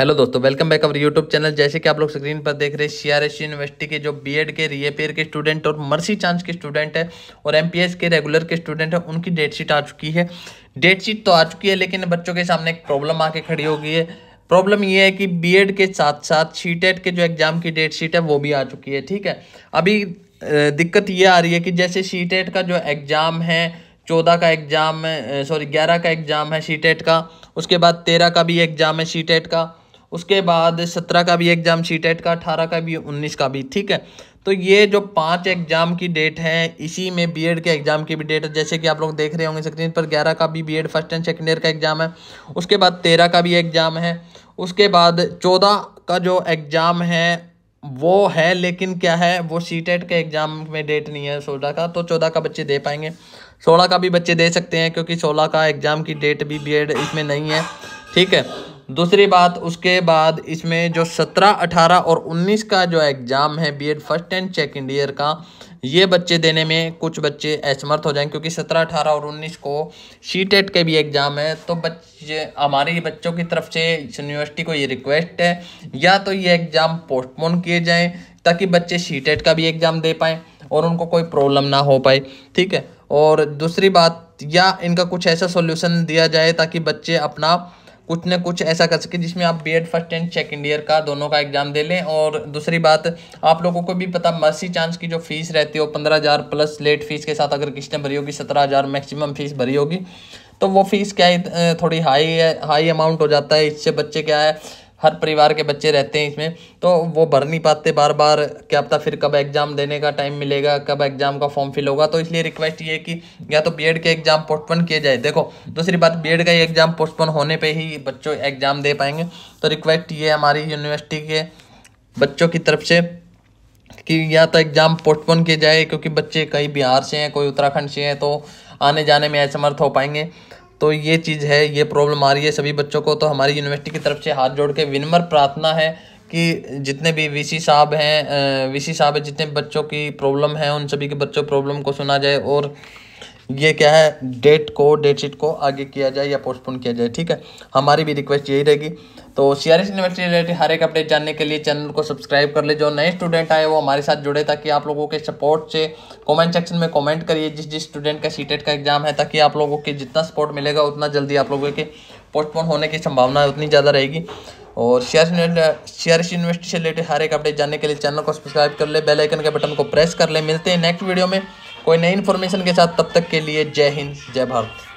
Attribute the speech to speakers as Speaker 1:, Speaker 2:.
Speaker 1: hello दोस्तों welcome back our YouTube channel जैसे कि आप लोग स्क्रीन पर देख रहे हैं सीआरएस यूनिवर्सिटी के जो बीएड के रीएपेयर के स्टूडेंट और मर्सी चांस के स्टूडेंट है और एमपीएस के रेगुलर के स्टूडेंट है उनकी डेट शीट आ चुकी है डेट शीट तो आ चुकी है लेकिन बच्चों के सामने एक प्रॉब्लम आके खड़ी हो गई है प्रॉब्लम ये है कि बी के साथ साथ सी के जो एग्जाम की डेट शीट है वो भी आ चुकी है ठीक है अभी दिक्कत ये आ रही है कि जैसे सी e का जो एग्ज़ाम है चौदह का एग्ज़ाम सॉरी ग्यारह का एग्ज़ाम है सी e का उसके बाद तेरह का भी एग्ज़ाम है सी e का उसके बाद सत्रह का भी एग्ज़ाम सी टेट का अठारह का भी उन्नीस का भी ठीक है तो ये जो पांच एग्ज़ाम की डेट है इसी में बीएड के एग्ज़ाम की भी डेट है जैसे कि आप लोग देख रहे होंगे स्क्रीन पर ग्यारह का भी B Ed first and second year का एग्ज़ाम है उसके बाद तेरह का भी एग्ज़ाम है उसके बाद चौदह का जो एग्ज़ाम है वो है लेकिन क्या है वो सी टेट के एग्ज़ाम में डेट नहीं है सोलह का तो चौदह का बच्चे दे पाएंगे सोलह का भी बच्चे दे सकते हैं क्योंकि सोलह का एग्ज़ाम की डेट भी बी इसमें नहीं है ठीक है दूसरी बात उसके बाद इसमें जो सत्रह अठारह और उन्नीस का जो एग्ज़ाम है B Ed first and second year का ये बच्चे देने में कुछ बच्चे असमर्थ हो जाएंगे क्योंकि सत्रह अठारह और उन्नीस को सी टेट e के भी एग्ज़ाम है तो बच्चे हमारे बच्चों की तरफ से यूनिवर्सिटी को ये रिक्वेस्ट है या तो ये एग्ज़ाम पोस्टपोन किए जाएँ ताकि बच्चे सी टेट e का भी एग्ज़ाम दे पाएँ और उनको कोई प्रॉब्लम ना हो पाए ठीक है और दूसरी बात या इनका कुछ ऐसा सोल्यूशन दिया जाए ताकि बच्चे अपना कुछ ना कुछ ऐसा कर सके जिसमें आप B first and second year का दोनों का एग्ज़ाम दे लें और दूसरी बात आप लोगों को भी पता मर्सी चांस की जो फ़ीस रहती वो पंद्रह हज़ार प्लस लेट फीस के साथ अगर किस्त भरी होगी सत्रह हज़ार मैक्सिमम फ़ीस भरी होगी तो वो फ़ीस क्या है थोड़ी हाई है हाई अमाउंट हो जाता है इससे बच्चे क्या है हर परिवार के बच्चे रहते हैं इसमें तो वो भर नहीं पाते बार बार क्या पता तो फिर कब एग्ज़ाम देने का टाइम मिलेगा कब एग्ज़ाम का फॉर्म फिल होगा तो इसलिए रिक्वेस्ट ये है कि या तो बी के एग्ज़ाम पोस्टपोन किए जाए देखो दूसरी बात बी का एग्ज़ाम पोस्टपोन होने पर ही बच्चों एग्ज़ाम दे पाएंगे तो रिक्वेस्ट ये हमारी यूनिवर्सिटी के बच्चों की तरफ से कि या तो एग्ज़ाम पोस्टपोन किए जाए क्योंकि बच्चे कहीं बिहार से हैं कोई उत्तराखंड से हैं तो आने जाने में असमर्थ हो पाएंगे तो ये चीज़ है ये प्रॉब्लम आ रही है सभी बच्चों को तो हमारी यूनिवर्सिटी की तरफ से हाथ जोड़ के विनम्र प्रार्थना है कि जितने भी वीसी साहब हैं वीसी साहब हैं जितने बच्चों की प्रॉब्लम है उन सभी के बच्चों प्रॉब्लम को सुना जाए और ये क्या है डेट को डेट शीट को आगे किया जाए या पोस्टपोन किया जाए ठीक है हमारी भी रिक्वेस्ट यही रहेगी तो C R S university related हर एक अपडेट जानने के लिए चैनल को सब्सक्राइब कर ले जो नए स्टूडेंट आए वो हमारे साथ जुड़े ताकि आप लोगों के सपोर्ट से कमेंट सेक्शन में कमेंट करिए जिस जिस स्टूडेंट का सीटेट e का एग्जाम है ताकि आप लोगों के जितना सपोर्ट मिलेगा उतना जल्दी आप लोगों के पोस्टपोन होने की संभावना उतनी ज़्यादा रहेगी और शेयर यूनिवर्सिटी से रिलेटेड हर एक अपडेट जानने के लिए चैनल को सब्सक्राइब कर ले बेलाइकन के बटन को प्रेस कर ले मिलते हैं नेक्स्ट वीडियो में कोई नई इन्फॉर्मेशन के साथ तब तक के लिए जय हिंद जय भारत